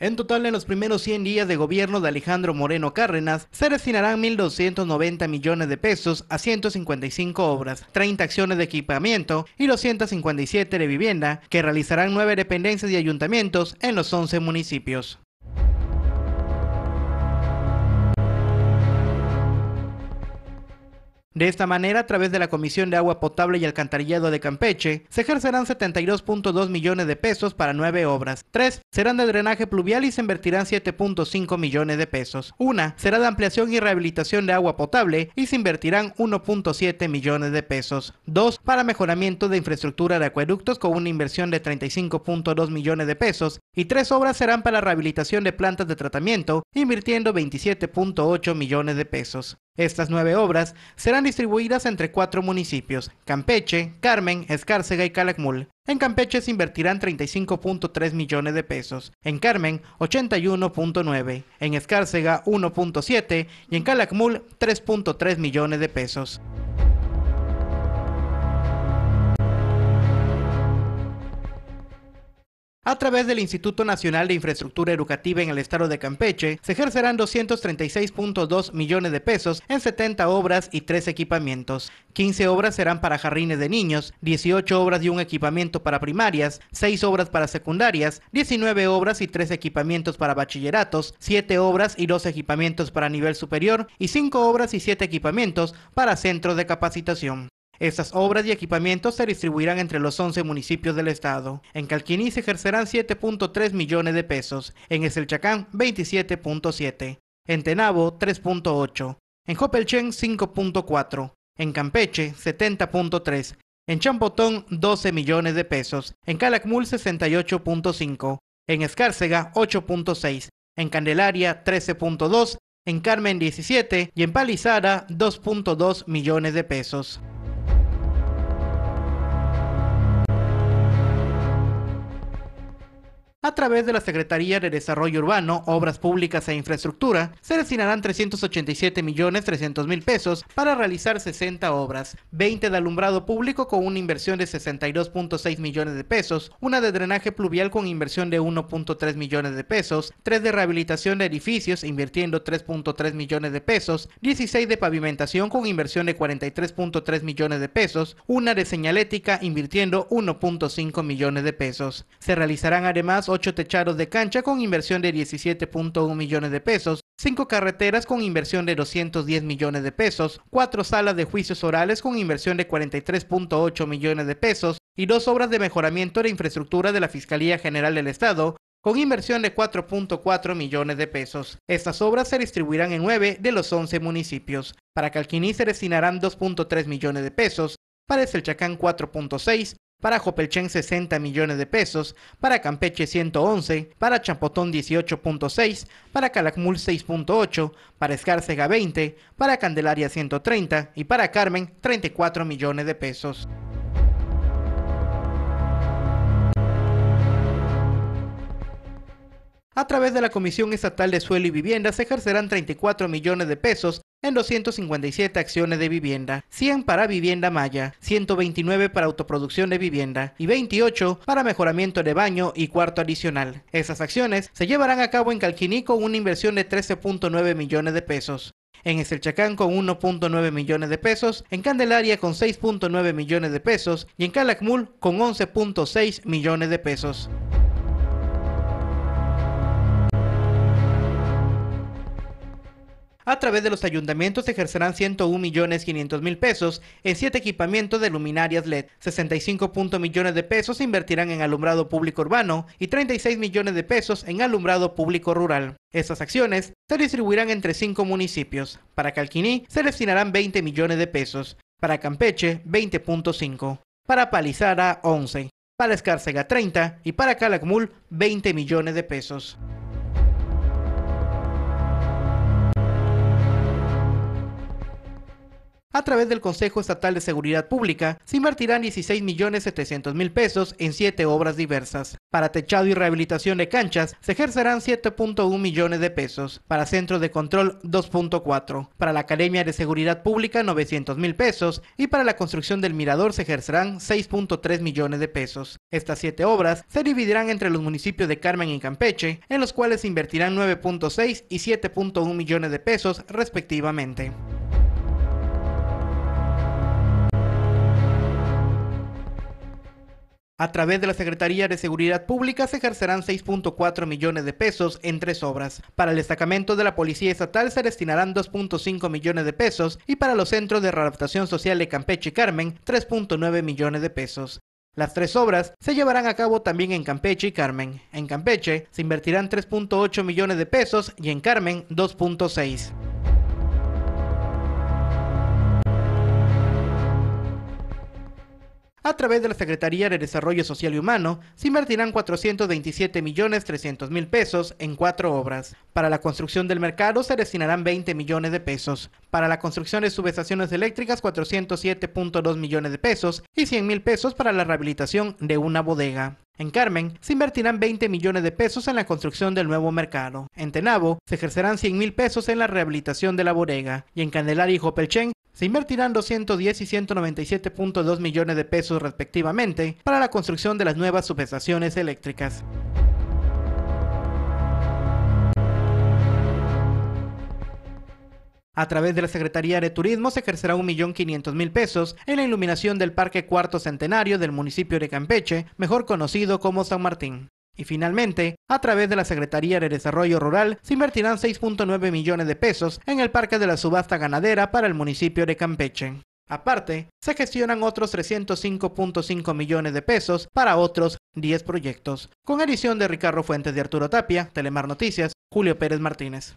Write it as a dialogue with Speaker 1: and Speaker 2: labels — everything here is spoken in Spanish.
Speaker 1: En total, en los primeros 100 días de gobierno de Alejandro Moreno Cárdenas, se destinarán 1.290 millones de pesos a 155 obras, 30 acciones de equipamiento y 257 de vivienda, que realizarán nueve dependencias y ayuntamientos en los 11 municipios. De esta manera, a través de la Comisión de Agua Potable y Alcantarillado de Campeche, se ejercerán 72.2 millones de pesos para nueve obras. Tres serán de drenaje pluvial y se invertirán 7.5 millones de pesos. Una será de ampliación y rehabilitación de agua potable y se invertirán 1.7 millones de pesos. Dos para mejoramiento de infraestructura de acueductos con una inversión de 35.2 millones de pesos. Y tres obras serán para rehabilitación de plantas de tratamiento, invirtiendo 27.8 millones de pesos. Estas nueve obras serán distribuidas entre cuatro municipios, Campeche, Carmen, Escárcega y Calakmul. En Campeche se invertirán 35.3 millones de pesos, en Carmen 81.9, en Escárcega 1.7 y en Calakmul 3.3 millones de pesos. A través del Instituto Nacional de Infraestructura Educativa en el Estado de Campeche, se ejercerán 236.2 millones de pesos en 70 obras y 3 equipamientos. 15 obras serán para jardines de niños, 18 obras y un equipamiento para primarias, 6 obras para secundarias, 19 obras y 3 equipamientos para bachilleratos, 7 obras y 2 equipamientos para nivel superior y 5 obras y 7 equipamientos para centros de capacitación. Estas obras y equipamientos se distribuirán entre los 11 municipios del estado. En Calquiní se ejercerán 7.3 millones de pesos, en Eselchacán 27.7, en Tenabo 3.8, en Jopelchen 5.4, en Campeche 70.3, en Champotón 12 millones de pesos, en Calakmul 68.5, en Escárcega 8.6, en Candelaria 13.2, en Carmen 17 y en Palizara 2.2 millones de pesos. A través de la Secretaría de Desarrollo Urbano, Obras Públicas e Infraestructura, se destinarán 387 millones 300 mil pesos para realizar 60 obras, 20 de alumbrado público con una inversión de 62.6 millones de pesos, una de drenaje pluvial con inversión de 1.3 millones de pesos, 3 de rehabilitación de edificios invirtiendo 3.3 millones de pesos, 16 de pavimentación con inversión de 43.3 millones de pesos, una de señalética invirtiendo 1.5 millones de pesos. Se realizarán además 8 techados de cancha con inversión de 17.1 millones de pesos, 5 carreteras con inversión de 210 millones de pesos, 4 salas de juicios orales con inversión de 43.8 millones de pesos y dos obras de mejoramiento de la infraestructura de la Fiscalía General del Estado con inversión de 4.4 millones de pesos. Estas obras se distribuirán en 9 de los 11 municipios. Para Calquiní se destinarán 2.3 millones de pesos, para el Chacán 4.6 para Jopelchen 60 millones de pesos, para Campeche 111, para Champotón 18.6, para Calakmul 6.8, para Escárcega 20, para Candelaria 130 y para Carmen 34 millones de pesos. A través de la Comisión Estatal de Suelo y Vivienda se ejercerán 34 millones de pesos en 257 acciones de vivienda, 100 para vivienda maya, 129 para autoproducción de vivienda y 28 para mejoramiento de baño y cuarto adicional. Esas acciones se llevarán a cabo en Calquiní con una inversión de 13.9 millones de pesos en Eselchacán con 1.9 millones de pesos, en Candelaria con 6.9 millones de pesos y en Calakmul con 11.6 millones de pesos. A través de los ayuntamientos se ejercerán 101 millones 500 pesos en siete equipamientos de luminarias LED, 65 millones de pesos se invertirán en alumbrado público urbano y 36 millones de pesos en alumbrado público rural. Estas acciones se distribuirán entre cinco municipios. Para Calquiní se destinarán 20 millones de pesos, para Campeche 20.5, para Palizara 11, para Escárcega 30 y para Calakmul 20 millones de pesos. A través del Consejo Estatal de Seguridad Pública, se invertirán $16.700.000 millones pesos en siete obras diversas. Para techado y rehabilitación de canchas, se ejercerán 7.1 millones de pesos. Para Centro de control, 2.4. Para la Academia de Seguridad Pública, $900.000 mil pesos. Y para la construcción del mirador se ejercerán 6.3 millones de pesos. Estas siete obras se dividirán entre los municipios de Carmen y Campeche, en los cuales se invertirán 9.6 y 7.1 millones de pesos respectivamente. A través de la Secretaría de Seguridad Pública se ejercerán 6.4 millones de pesos en tres obras. Para el destacamento de la Policía Estatal se destinarán 2.5 millones de pesos y para los centros de readaptación social de Campeche y Carmen 3.9 millones de pesos. Las tres obras se llevarán a cabo también en Campeche y Carmen. En Campeche se invertirán 3.8 millones de pesos y en Carmen 2.6. a través de la Secretaría de Desarrollo Social y Humano, se invertirán 427.300.000 millones 300 pesos en cuatro obras. Para la construcción del mercado se destinarán 20 millones de pesos. Para la construcción de subestaciones eléctricas, 407.2 millones de pesos y 100 mil pesos para la rehabilitación de una bodega. En Carmen se invertirán 20 millones de pesos en la construcción del nuevo mercado. En Tenabo se ejercerán 100 mil pesos en la rehabilitación de la bodega. Y en Candelaria y se invertirán 210 y 197.2 millones de pesos respectivamente para la construcción de las nuevas subestaciones eléctricas. A través de la Secretaría de Turismo se ejercerá 1.500.000 pesos en la iluminación del Parque Cuarto Centenario del municipio de Campeche, mejor conocido como San Martín. Y finalmente, a través de la Secretaría de Desarrollo Rural, se invertirán 6.9 millones de pesos en el Parque de la Subasta Ganadera para el municipio de Campeche. Aparte, se gestionan otros 305.5 millones de pesos para otros 10 proyectos. Con edición de Ricardo Fuentes de Arturo Tapia, Telemar Noticias, Julio Pérez Martínez.